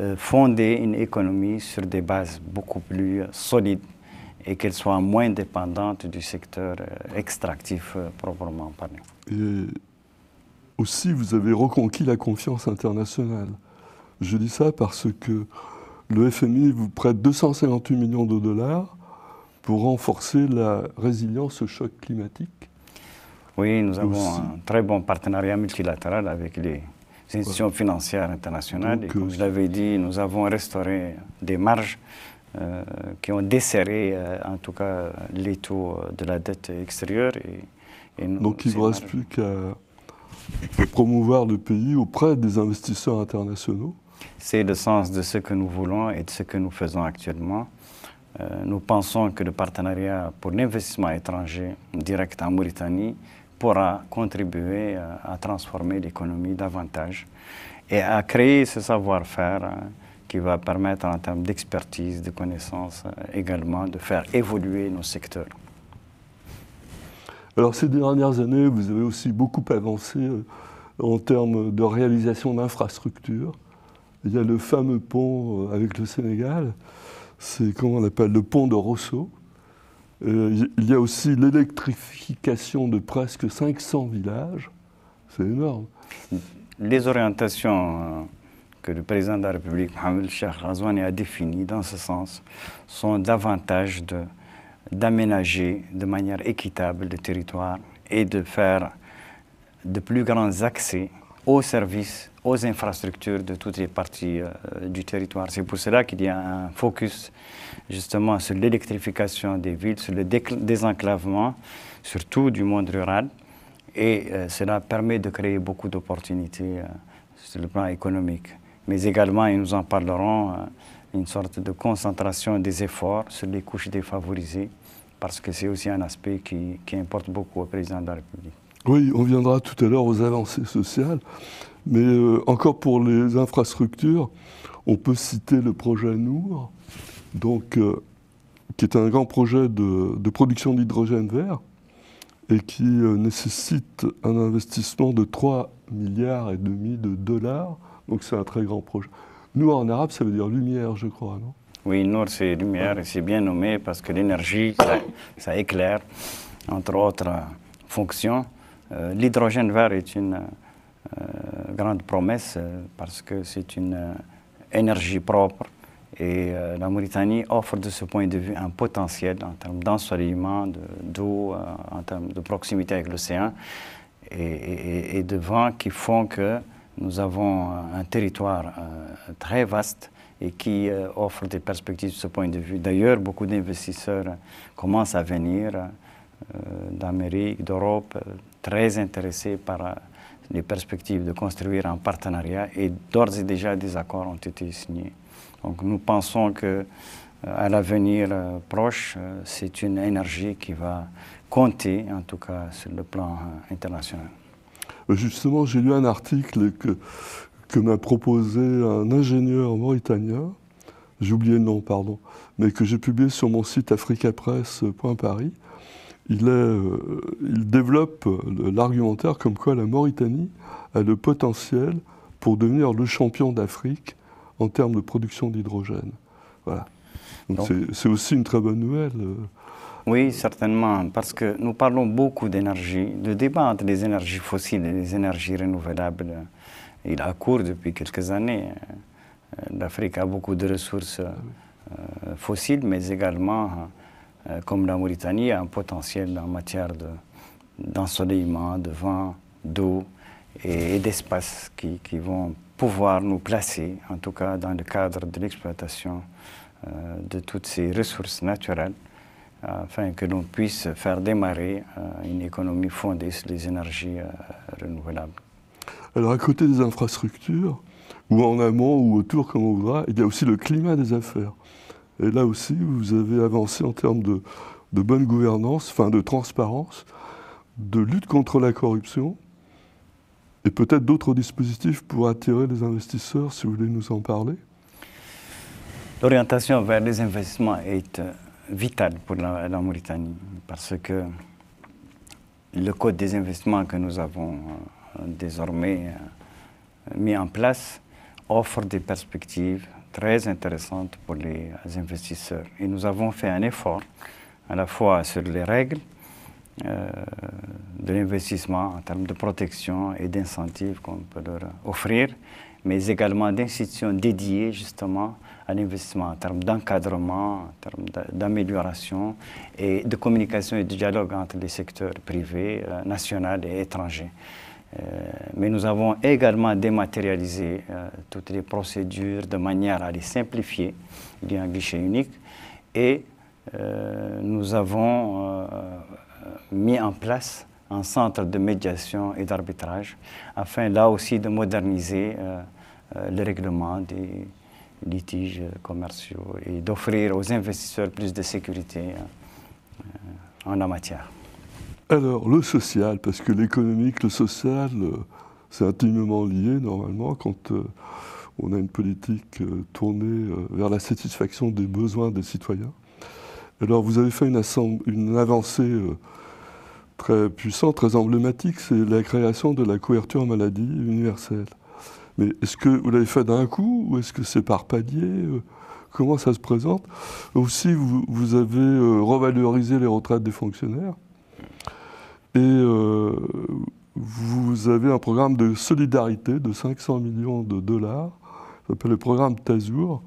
euh, fonder une économie sur des bases beaucoup plus solides et qu'elle soit moins dépendante du secteur euh, extractif euh, proprement parlé. Et aussi, vous avez reconquis la confiance internationale. Je dis ça parce que le FMI vous prête 258 millions de dollars pour renforcer la résilience au choc climatique. Oui, nous avons un très bon partenariat multilatéral avec les institutions financières internationales. comme je l'avais dit, nous avons restauré des marges euh, qui ont desserré, euh, en tout cas, les taux de la dette extérieure. Donc il ne reste plus qu'à promouvoir le pays auprès des investisseurs internationaux. C'est le sens de ce que nous voulons et de ce que nous faisons actuellement. Euh, nous pensons que le partenariat pour l'investissement étranger direct en Mauritanie pourra contribuer euh, à transformer l'économie davantage et à créer ce savoir-faire euh, qui va permettre en termes d'expertise, de connaissances également de faire évoluer nos secteurs. Alors ces dernières années, vous avez aussi beaucoup avancé en termes de réalisation d'infrastructures. Il y a le fameux pont euh, avec le Sénégal, c'est comment on appelle le pont de Rosso. Euh, il y a aussi l'électrification de presque 500 villages. C'est énorme. Les orientations euh, que le président de la République, Mohamed Cheikh Razouani, a définies dans ce sens sont davantage d'aménager de, manière équitable le territoire et de faire de plus grands accès aux services aux infrastructures de toutes les parties euh, du territoire. C'est pour cela qu'il y a un focus justement sur l'électrification des villes, sur le désenclavement, surtout du monde rural. Et euh, cela permet de créer beaucoup d'opportunités euh, sur le plan économique. Mais également, et nous en parlerons, une sorte de concentration des efforts sur les couches défavorisées, parce que c'est aussi un aspect qui importe beaucoup au président de la République. Oui, on viendra tout à l'heure aux avancées sociales, mais euh, encore pour les infrastructures, on peut citer le projet Nour, donc, euh, qui est un grand projet de, production d'hydrogène vert et qui euh, nécessite un investissement de 3 milliards et demi de dollars. Donc c'est un très grand projet. Nour en arabe, ça veut dire lumière, je crois, non Oui, Nour, c'est lumière et c'est bien nommé parce que l'énergie, ça éclaire, entre autres fonctions. Euh, l'hydrogène vert est une euh, euh, grande promesse parce que c'est une énergie propre et la Mauritanie offre de ce point de vue un potentiel en termes d'ensoleillement, d'eau, en termes de proximité avec l'océan et, et, de vent qui font que nous avons un territoire très vaste et qui offre des perspectives de ce point de vue. D'ailleurs, beaucoup d'investisseurs commencent à venir. Euh, d'Amérique, d'Europe, euh, très intéressés par euh, les perspectives de construire un partenariat et d'ores et déjà des accords ont été signés. Donc nous pensons que à l'avenir proche, c'est une énergie qui va compter, en tout cas sur le plan international. Justement, j'ai lu un article que, que m'a proposé un ingénieur mauritanien, j'ai oublié le nom, pardon, mais que j'ai publié sur mon site africapresse.paris, il, euh, il développe euh, l'argumentaire comme quoi la Mauritanie a le potentiel pour devenir le champion d'Afrique en termes de production d'hydrogène. Voilà. C'est aussi une très bonne nouvelle. Euh. Oui, certainement, parce que nous parlons beaucoup d'énergie, de débat entre les énergies fossiles et les énergies renouvelables. Il a cours depuis quelques années. L'Afrique a beaucoup de ressources fossiles, mais également euh, comme la Mauritanie, a un potentiel en matière d'ensoleillement, de, vent, d'eau et, d'espace qui, vont pouvoir nous placer, en tout cas dans le cadre de l'exploitation euh, de toutes ces ressources naturelles, afin que l'on puisse faire démarrer euh, une économie fondée sur les énergies renouvelables. Alors à côté des infrastructures, ou en amont ou autour comme on voudra, il y a aussi le climat des affaires. Et là aussi, vous avez avancé en termes de, bonne gouvernance, enfin de transparence, de lutte contre la corruption, et peut-être d'autres dispositifs pour attirer les investisseurs, si vous voulez nous en parler. L'orientation vers les investissements est euh, vitale pour la, Mauritanie, parce que le code des investissements que nous avons euh, désormais euh, mis en place offre des perspectives très intéressante pour les investisseurs. Et nous avons fait un effort à la fois sur les règles euh, de l'investissement en termes de protection et d'incentives qu'on peut leur offrir, mais également d'institutions dédiées justement à l'investissement en termes d'encadrement, en termes d'amélioration et de communication et de dialogue entre les secteurs privés, euh, nationaux et étrangers. Euh, mais nous avons également dématérialisé euh, toutes les procédures de manière à les simplifier. via un guichet unique. Et euh, nous avons mis en place un centre de médiation et d'arbitrage afin là aussi de moderniser le règlement des litiges commerciaux et d'offrir aux investisseurs plus de sécurité en la matière. Alors, le social, parce que l'économique, le social, euh, c'est intimement lié normalement. Quand euh, on a une politique euh, tournée vers la satisfaction des besoins des citoyens. Alors, vous avez fait une, avancée très puissante, très emblématique, c'est la création de la couverture maladie universelle. Mais est-ce que vous l'avez fait d'un coup ou est-ce que c'est par palier Comment ça se présente Aussi, vous, vous avez revalorisé les retraites des fonctionnaires. Et euh, vous avez un programme de solidarité de 500 millions de dollars, ça s'appelle le programme Tazour,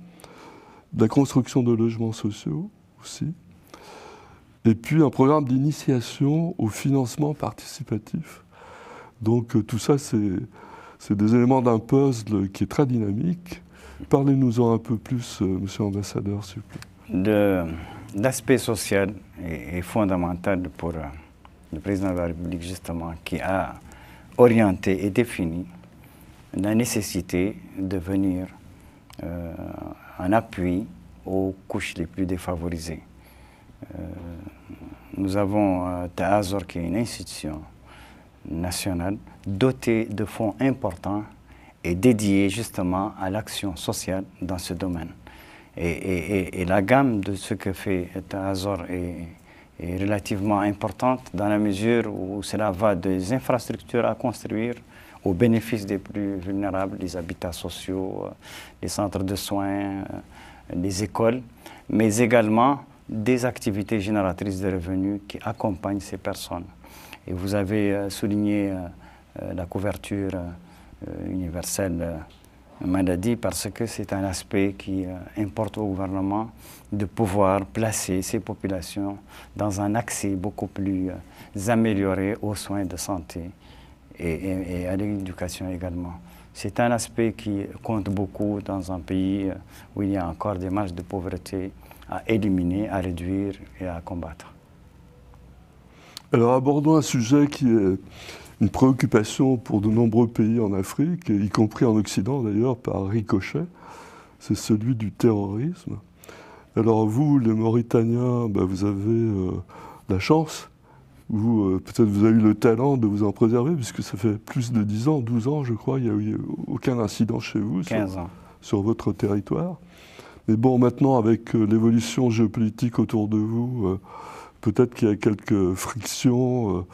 de la construction de logements sociaux aussi, et puis un programme d'initiation au financement participatif. Donc euh, tout ça, c'est des éléments d'un puzzle qui est très dynamique. Parlez-nous-en un peu plus, euh, monsieur l'ambassadeur, s'il vous plaît. L'aspect social est, est, fondamental pour le président de la République justement qui a orienté et défini la nécessité de venir euh, en appui aux couches les plus défavorisées. Euh, nous avons euh, qui est une institution nationale dotée de fonds importants et dédiée justement à l'action sociale dans ce domaine. Et, la gamme de ce que fait Taazor est est relativement importante dans la mesure où cela va des infrastructures à construire au bénéfice des plus vulnérables, des habitats sociaux, euh, des centres de soins, euh, des écoles, mais également des activités génératrices de revenus qui accompagnent ces personnes. Et vous avez euh, souligné la couverture universelle maladie parce que c'est un aspect qui euh, importe au gouvernement de pouvoir placer ces populations dans un accès beaucoup plus euh, amélioré aux soins de santé et, et à l'éducation également. C'est un aspect qui compte beaucoup dans un pays euh, où il y a encore des marges de pauvreté à éliminer, à réduire et à combattre. Alors abordons un sujet qui est une préoccupation pour de nombreux pays en Afrique, y compris en Occident d'ailleurs, par ricochet, c'est celui du terrorisme. Alors vous, les Mauritaniens, bah, vous avez euh, la chance, vous, euh, peut-être vous avez eu le talent de vous en préserver, puisque ça fait plus de 10 ans, 12 ans je crois, il n'y a eu aucun incident chez vous sur, votre territoire. Mais bon, maintenant, avec euh, l'évolution géopolitique autour de vous, peut-être qu'il y a quelques frictions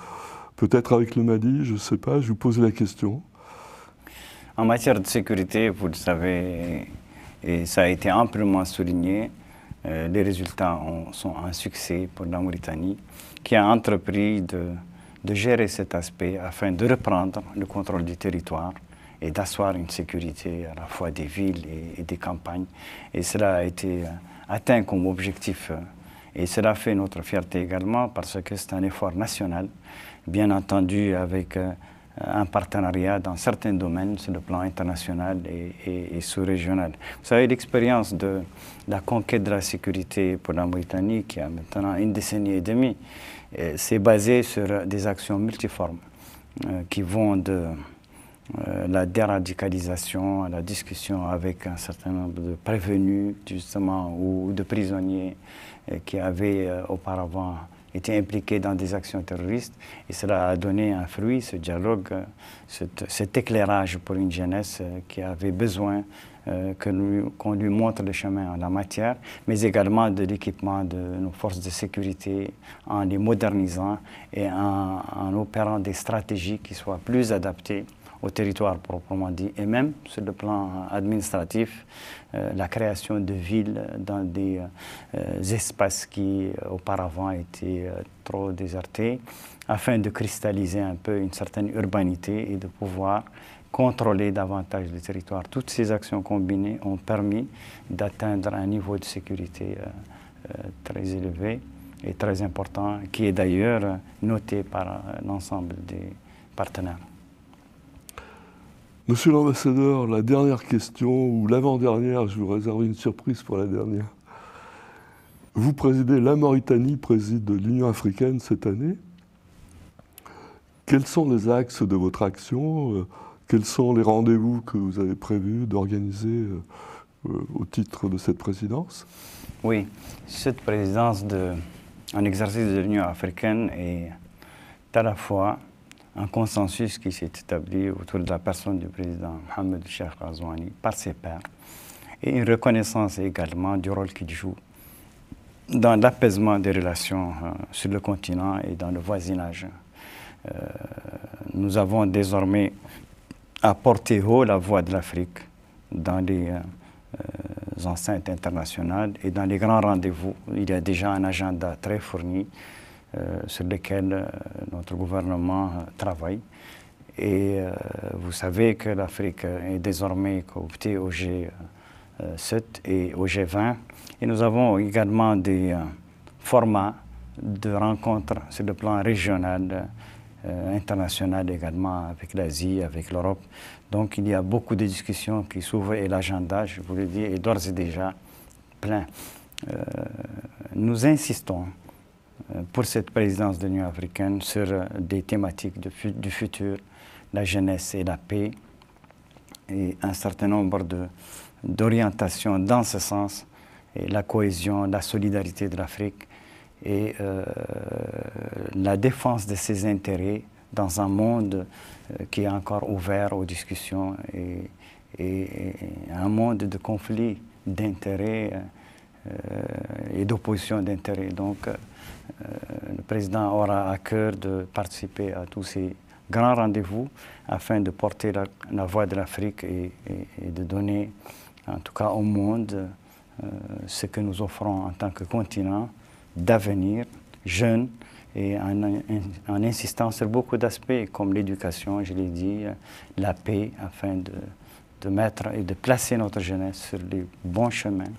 Peut-être avec le Mali, je ne sais pas, je vous pose la question. En matière de sécurité, vous le savez, et ça a été amplement souligné, euh, les résultats sont un succès pour la Mauritanie, qui a entrepris de, gérer cet aspect afin de reprendre le contrôle du territoire et d'asseoir une sécurité à la fois des villes et, des campagnes. Et cela a été atteint comme objectif euh, et cela fait notre fierté également parce que c'est un effort national, bien entendu avec euh, un partenariat dans certains domaines sur le plan international et, sous-régional. Vous savez, l'expérience de la conquête de la sécurité pour la Mauritanie, qui a maintenant une décennie et demie, euh, s'est basé sur des actions multiformes euh, qui vont de la déradicalisation à la discussion avec un certain nombre de prévenus, justement, ou de prisonniers, euh, qui avait euh, auparavant été impliqués dans des actions terroristes. Et cela a donné un fruit, ce dialogue, euh, cet, éclairage pour une jeunesse qui avait besoin qu'on lui, montre le chemin en la matière, mais également de l'équipement de nos forces de sécurité en les modernisant et en, en opérant des stratégies qui soient plus adaptées au territoire proprement dit, et même sur le plan administratif, euh, la création de villes dans des euh, espaces qui euh, auparavant étaient trop désertés, afin de cristalliser un peu une certaine urbanité et de pouvoir contrôler davantage le territoire. Toutes ces actions combinées ont permis d'atteindre un niveau de sécurité très élevé et très important, qui est d'ailleurs noté par l'ensemble des partenaires. Monsieur l'ambassadeur, la dernière question, ou l'avant-dernière, je vous réserve une surprise pour la dernière. Vous présidez, la Mauritanie préside l'Union africaine cette année. Quels sont les axes de votre action euh, Quels sont les rendez-vous que vous avez prévus d'organiser euh, euh, au titre de cette présidence Oui, cette présidence de, en exercice de l'Union africaine est à la fois un consensus qui s'est établi autour de la personne du président Mohamed Cheikh Azouani par ses pairs et une reconnaissance également du rôle qu'il joue dans l'apaisement des relations euh, sur le continent et dans le voisinage. Euh, nous avons désormais à porter haut la voix de l'Afrique dans les euh, enceintes internationales et dans les grands rendez-vous. Il y a déjà un agenda très fourni euh, sur lesquels euh, notre gouvernement euh, travaille. Et vous savez que l'Afrique est désormais cooptée au G7 et au G20. Et nous avons également des formats de rencontres sur le plan régional, international également, avec l'Asie, avec l'Europe. Donc il y a beaucoup de discussions qui s'ouvrent et l'agenda, je vous le dis, est d'ores et déjà plein. nous insistons euh, pour cette présidence de l'Union africaine sur euh, des thématiques du futur, la jeunesse et la paix, et un certain nombre d'orientations dans ce sens, et la cohésion, la solidarité de l'Afrique et euh, la défense de ses intérêts dans un monde qui est encore ouvert aux discussions et, un monde de conflits d'intérêts et d'opposition d'intérêts. Donc, euh, le président aura à cœur de participer à tous ces grands rendez-vous afin de porter la, voix de l'Afrique et, de donner, en tout cas au monde, euh, ce que nous offrons en tant que continent d'avenir, jeune, et en, insistant sur beaucoup d'aspects comme l'éducation, je l'ai dit, la paix, afin de, de mettre et de placer notre jeunesse sur les bons chemins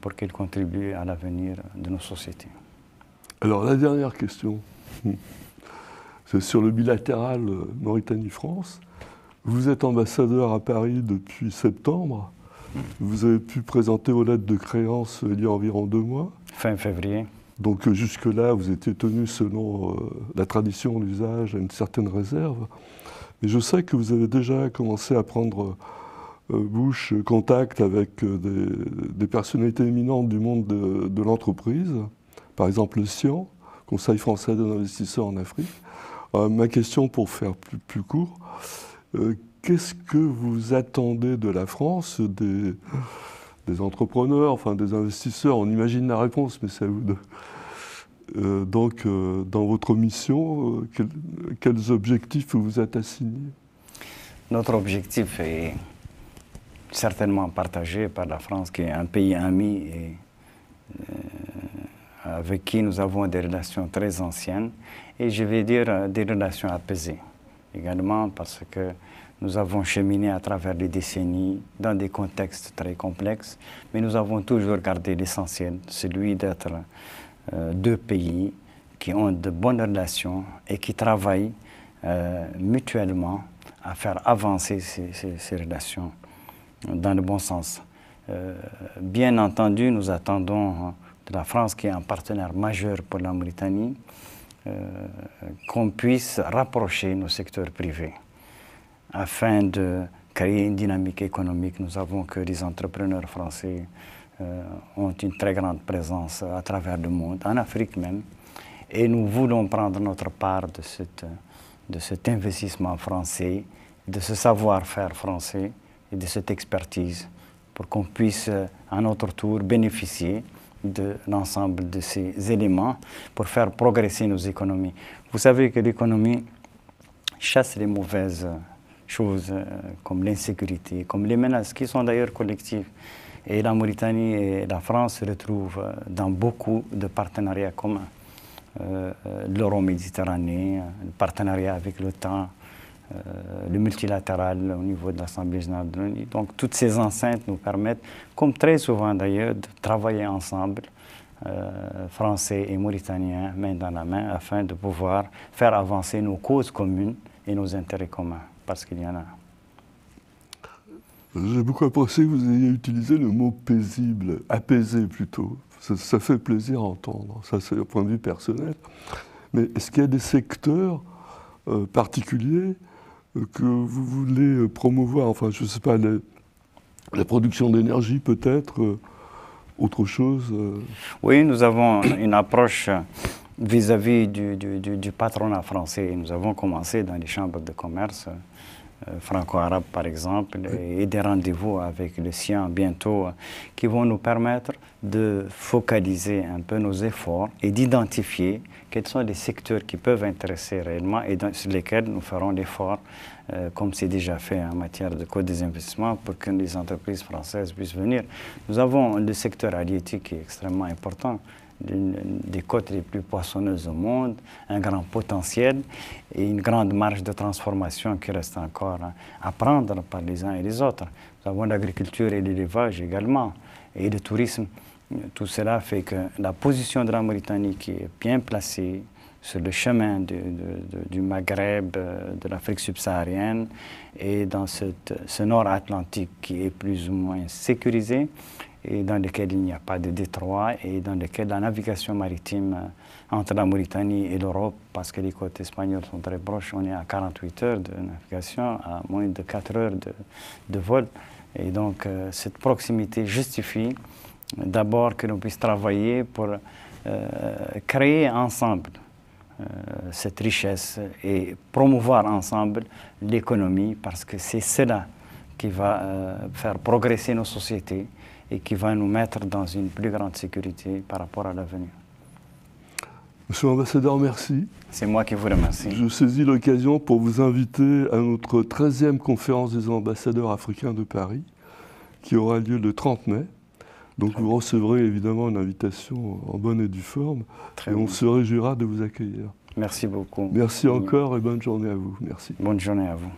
pour qu'elle contribue à l'avenir de nos sociétés. Alors la dernière question, c'est sur le bilatéral euh, Mauritanie-France. Vous êtes ambassadeur à Paris depuis septembre. Vous avez pu présenter vos lettres de créance euh, il y a environ deux mois. Fin février. Donc euh, jusque-là, vous étiez tenu selon la tradition, l'usage, à une certaine réserve. Mais je sais que vous avez déjà commencé à prendre bouche, contact avec des, personnalités éminentes du monde de l'entreprise par exemple le CIAN, Conseil français des investisseurs en Afrique. Euh, ma question, pour faire plus, court, euh, qu'est-ce que vous attendez de la France, des, entrepreneurs, enfin des investisseurs On imagine la réponse, mais c'est vous de... Euh, donc, dans votre mission, quels objectifs vous êtes assignés Notre objectif est certainement partagé par la France, qui est un pays ami et euh, avec qui nous avons des relations très anciennes et je vais dire euh, des relations apaisées également parce que nous avons cheminé à travers les décennies dans des contextes très complexes, mais nous avons toujours gardé l'essentiel, celui d'être euh, deux pays qui ont de bonnes relations et qui travaillent mutuellement à faire avancer ces, relations dans le bon sens. bien entendu, nous attendons la France qui est un partenaire majeur pour la Mauritanie, euh, qu'on puisse rapprocher nos secteurs privés afin de créer une dynamique économique. Nous savons que les entrepreneurs français euh, ont une très grande présence à travers le monde, en Afrique même, et nous voulons prendre notre part de, cette, de cet investissement français, de ce savoir-faire français et de cette expertise pour qu'on puisse à notre tour bénéficier de l'ensemble de ces éléments pour faire progresser nos économies. Vous savez que l'économie chasse les mauvaises choses euh, comme l'insécurité, comme les menaces qui sont d'ailleurs collectives. Et la Mauritanie et la France se retrouvent euh, dans beaucoup de partenariats communs. Euh, euh l'euro-méditerranée, le partenariat avec l'OTAN, euh, le multilatéral au niveau de l'Assemblée générale de l'ONU. Donc toutes ces enceintes nous permettent, comme très souvent d'ailleurs, de travailler ensemble, euh, Français et Mauritaniens, main dans la main, afin de pouvoir faire avancer nos causes communes et nos intérêts communs, parce qu'il y en a. Euh, j'ai beaucoup apprécié que vous ayez utilisé le mot paisible, apaisé plutôt. Ça, fait plaisir à entendre, ça c'est un point de vue personnel. Mais est-ce qu'il y a des secteurs particuliers que vous voulez promouvoir, enfin je ne sais pas, la, production d'énergie peut-être, euh, autre chose euh. Oui, nous avons une approche vis-à-vis du, du patronat français. Nous avons commencé dans les chambres de commerce. Euh, franco-arabe par exemple, et des rendez-vous avec le sien bientôt, euh, qui vont nous permettre de focaliser un peu nos efforts et d'identifier quels sont les secteurs qui peuvent intéresser réellement et dans, sur lesquels nous ferons l'effort, euh, comme c'est déjà fait en matière de code des investissements, pour que les entreprises françaises puissent venir. Nous avons le secteur halieutique qui est extrêmement important des côtes les plus poissonneuses au monde, un grand potentiel et une grande marge de transformation qui reste encore à prendre par les uns et les autres. Nous avons l'agriculture et l'élevage également, et le tourisme. Tout cela fait que la position de la Mauritanie qui est bien placée sur le chemin du Maghreb, euh, de l'Afrique subsaharienne et dans ce nord atlantique qui est plus ou moins sécurisé, et dans lequel il n'y a pas de détroit et dans lequel la navigation maritime euh, entre la Mauritanie et l'Europe, parce que les côtes espagnoles sont très proches, on est à 48 heures de navigation, à moins de 4 heures de, de vol. Et donc euh, cette proximité justifie euh, d'abord que l'on puisse travailler pour créer ensemble cette richesse et promouvoir ensemble l'économie, parce que c'est cela qui va faire progresser nos sociétés et qui va nous mettre dans une plus grande sécurité par rapport à l'avenir. Monsieur l'ambassadeur, merci. C'est moi qui vous remercie. Je saisis l'occasion pour vous inviter à notre 13e conférence des ambassadeurs africains de Paris, qui aura lieu le 30 mai. Donc vous recevrez évidemment une invitation en bonne et due forme. et on se réjouira de vous accueillir. Merci beaucoup. Merci encore et bonne journée à vous. Merci. Bonne journée à vous.